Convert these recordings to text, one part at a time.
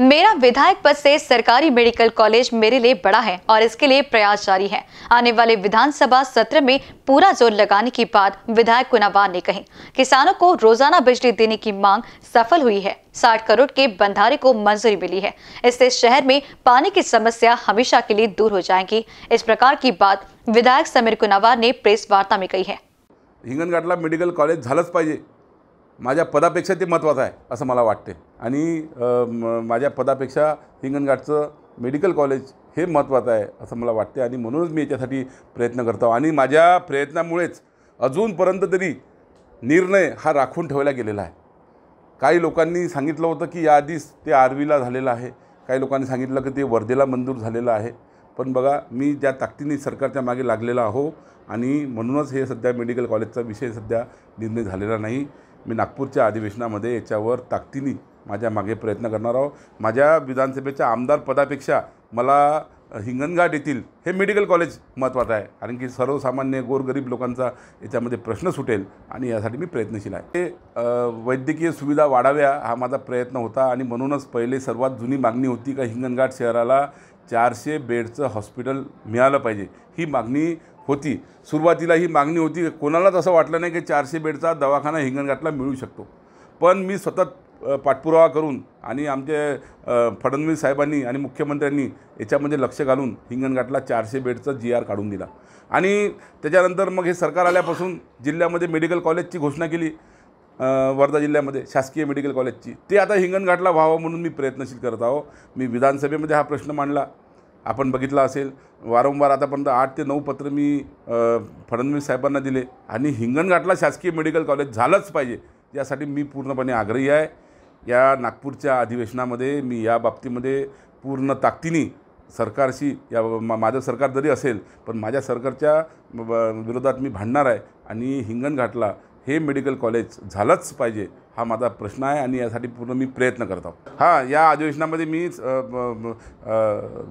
मेरा विधायक पद से सरकारी मेडिकल कॉलेज मेरे लिए बड़ा है और इसके लिए प्रयास जारी है आने वाले विधानसभा सत्र में पूरा जोर लगाने की बात विधायक कुनावार ने कही किसानों को रोजाना बिजली देने की मांग सफल हुई है साठ करोड़ के बंधारे को मंजूरी मिली है इससे शहर में पानी की समस्या हमेशा के लिए दूर हो जाएगी इस प्रकार की बात विधायक समीर कुनावार ने प्रेस वार्ता में कही है हिंगणघाटला मेडिकल कॉलेज झालंच माझ्या पदापेक्षा ते महत्त्वाचं आहे असं मला वाटते आणि माझ्या पदापेक्षा हिंगणघाटचं मेडिकल कॉलेज हे महत्त्वाचं आहे असं मला वाटते आणि म्हणूनच मी याच्यासाठी प्रयत्न करतो आणि माझ्या प्रयत्नामुळेच अजूनपर्यंत तरी निर्णय हा राखून ठेवला गेलेला आहे काही लोकांनी सांगितलं होतं की याआधीच ते आर्वीला झालेलं आहे काही लोकांनी सांगितलं की ते वर्धेला मंजूर झालेलं आहे पण बघा मी ज्या ताकदीने सरकारच्या मागे लागलेला आहो आणि म्हणूनच हे सध्या मेडिकल कॉलेजचा विषय सध्या निर्णय झालेला नाही मी नागपूरच्या अधिवेशनामध्ये याच्यावर ताकदीने माझ्या मागे प्रयत्न करणार आहोत माझ्या विधानसभेच्या आमदार पदापेक्षा मला हिंगणघाट येथील हे मेडिकल कॉलेज महत्त्वाचं आहे कारण की सर्वसामान्य गोरगरीब लोकांचा याच्यामध्ये प्रश्न सुटेल आणि यासाठी मी प्रयत्नशील आहे ते वैद्यकीय सुविधा वाढाव्या हा माझा प्रयत्न होता आणि म्हणूनच पहिले सर्वात जुनी मागणी होती का हिंगणघाट शहराला चारशे बेडचं हॉस्पिटल मिळालं पाहिजे ही मागणी होती सुरुवातीला ही मागणी होती कोणालाच असं वाटलं नाही की चारशे बेडचा दवाखाना हिंगणघाटला मिळू शकतो पण मी सतत पाठपुरावा करून आणि आमचे फडणवीस साहेबांनी आणि मुख्यमंत्र्यांनी याच्यामध्ये लक्ष घालून हिंगणघाटला चारशे बेडचा जी आर काढून दिला आणि त्याच्यानंतर मग हे सरकार आल्यापासून जिल्ह्यामध्ये मेडिकल कॉलेजची घोषणा केली वर्धा जिल्ह्यामध्ये शासकीय मेडिकल कॉलेजची ते आता हिंगणघाटला व्हावं म्हणून मी प्रयत्नशील करत आहो मी विधानसभेमध्ये हा प्रश्न मांडला आपण बघितला असेल वारंवार आतापर्यंत आठ ते नऊ पत्र मी फडणवीस साहेबांना दिले आणि हिंगणघाटला शासकीय मेडिकल कॉलेज झालंच पाहिजे यासाठी मी पूर्णपणे आग्रही आहे या नागपूरच्या अधिवेशनामध्ये मी या बाबतीमध्ये पूर्ण ताकदीने सरकारशी या माझं सरकार जरी असेल पण माझ्या सरकारच्या विरोधात मी भांडणार आहे आणि हिंगणघाटला हे मेडिकल कॉलेज झालंच पाहिजे हा माझा प्रश्न आहे आणि यासाठी पूर्ण मी प्रयत्न करत आहोत हां या अधिवेशनामध्ये मी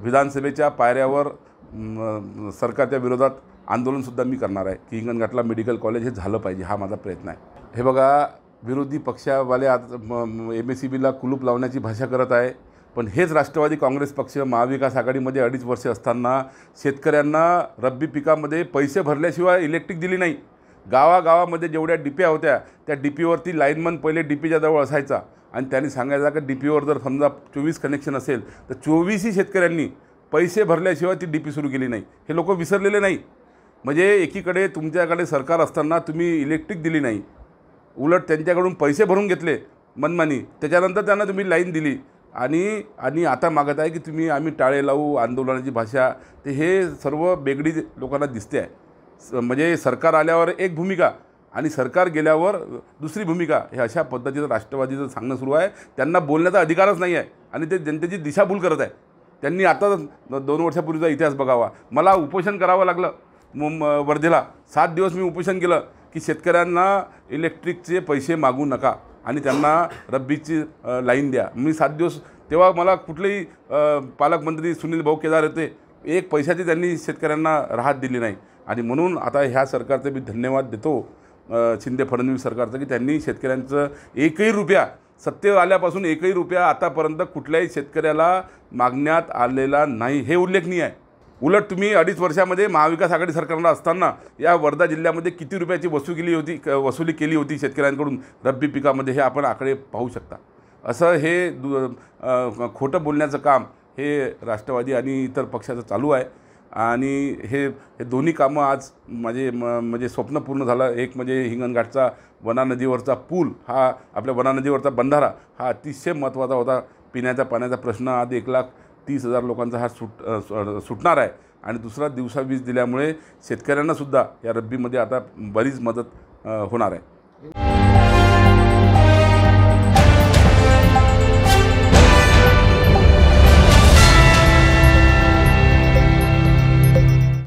विधानसभेच्या पायऱ्यावर सरकारच्या विरोधात आंदोलनसुद्धा मी करणार आहे की हिंगणघाटला मेडिकल कॉलेज हे झालं पाहिजे हा माझा प्रयत्न आहे हे बघा विरोधी पक्षावाले आता एम एस सी बीला e कुलूप लावण्याची भाषा करत आहे पण हेच राष्ट्रवादी काँग्रेस पक्ष महाविकास आघाडीमध्ये अडीच वर्षे असताना शेतकऱ्यांना रब्बी पिकामध्ये पैसे भरल्याशिवाय इलेक्ट्रिक दिली नाही गावागावामध्ये जेवढ्या डिप्या होत्या त्या डिपीवरती लाईनमन पहिले डीपीच्या जवळ असायचा आणि त्यांनी सांगायचा का डीपीवर जर समजा चोवीस कनेक्शन असेल तर चोवीसही शेतकऱ्यांनी पैसे भरल्याशिवाय ती डीपी सुरू केली नाही हे लोक विसरलेले नाही म्हणजे एकीकडे तुमच्याकडे सरकार असताना तुम्ही इलेक्ट्रिक दिली नाही उलट त्यांच्याकडून पैसे भरून घेतले मनमानी त्याच्यानंतर त्यांना तुम्ही लाईन दिली आणि आणि आता मागत आहे की तुम्ही आम्ही टाळे लावू आंदोलनाची भाषा ते हे सर्व बेगडी लोकांना दिसते आहे म्हणजे सरकार आल्यावर एक भूमिका आणि सरकार गेल्यावर दुसरी भूमिका हे अशा पद्धतीचं राष्ट्रवादीचं सांगणं सुरू आहे त्यांना बोलण्याचा अधिकारच नाही आहे आणि ते जनतेची दिशाभूल करत आहे त्यांनी आता दोन वर्षापूर्वीचा इतिहास बघावा मला उपोषण करावं लागलं मुं वर्धेला सात दिवस मी उपोषण केलं की शेतकऱ्यांना इलेक्ट्रिकचे पैसे मागू नका आणि त्यांना रब्बीची लाईन द्या मी सात दिवस तेव्हा मला कुठलेही पालकमंत्री सुनील भाऊ केदार होते एक पैशाची त्यांनी शेतकऱ्यांना राहत दिली नाही आणि म्हणून आता ह्या सरकारचं मी धन्यवाद देतो शिंदे फडणवीस सरकारचं की त्यांनी शेतकऱ्यांचं एकही रुपया सत्तेवर आल्यापासून एकही रुपया आतापर्यंत कुठल्याही शेतकऱ्याला मागण्यात आलेला नाही हे उल्लेखनीय आहे उलट तुम्ही अडीच वर्षामध्ये महाविकास आघाडी सरकारला असताना या वर्धा जिल्ह्यामध्ये किती रुपयाची वसू केली होती वसुली केली होती शेतकऱ्यांकडून रब्बी पिकामध्ये हे आपण आकडे पाहू शकता असं हे दु खोटं बोलण्याचं काम हे राष्ट्रवादी आणि इतर पक्षाचं चालू आहे आणि हे हे दोन्ही कामं आज माझे म म्हणजे स्वप्न पूर्ण झालं एक म्हणजे हिंगणघाटचा वनानदीवरचा नदीवरचा पूल हा आपल्या वनानदीवरचा नदीवरचा बंधारा हा अतिशय महत्त्वाचा होता पिण्याचा पाण्याचा प्रश्न आज एक लाख तीस हजार लोकांचा हा सुट सुटणार आहे आणि दुसरा दिवसा वीज दिल्यामुळे शेतकऱ्यांनासुद्धा या रब्बीमध्ये आता बरीच मदत होणार आहे